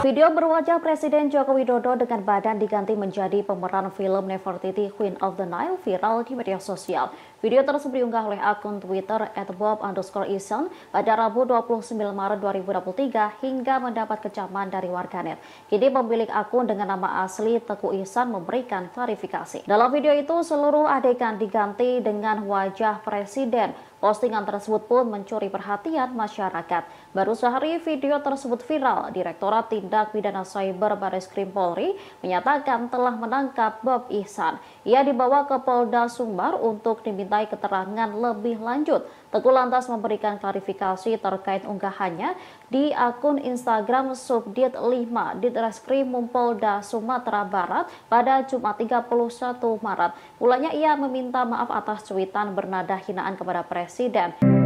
Video berwajah Presiden Joko Widodo dengan badan diganti menjadi pemeran film Nefertiti Queen of the Nile viral di media sosial. Video tersebut diunggah oleh akun Twitter @bob underscore pada Rabu 29 Maret 2023 hingga mendapat kecaman dari warganet. Kini pemilik akun dengan nama asli Teku Isan memberikan klarifikasi. Dalam video itu seluruh adegan diganti dengan wajah Presiden. Postingan tersebut pun mencuri perhatian masyarakat. Baru sehari video tersebut viral. Direktorat Tindak Pidana Cyber Baris Krim Polri menyatakan telah menangkap Bob Ihsan. Ia dibawa ke Polda Sumbar untuk dimintai keterangan lebih lanjut. Teguh lantas memberikan klarifikasi terkait unggahannya di akun Instagram Subdit 5 di Reskrim Polda Sumatera Barat pada Jumat 31 Maret. Mulanya ia meminta maaf atas cuitan bernada hinaan kepada Presiden.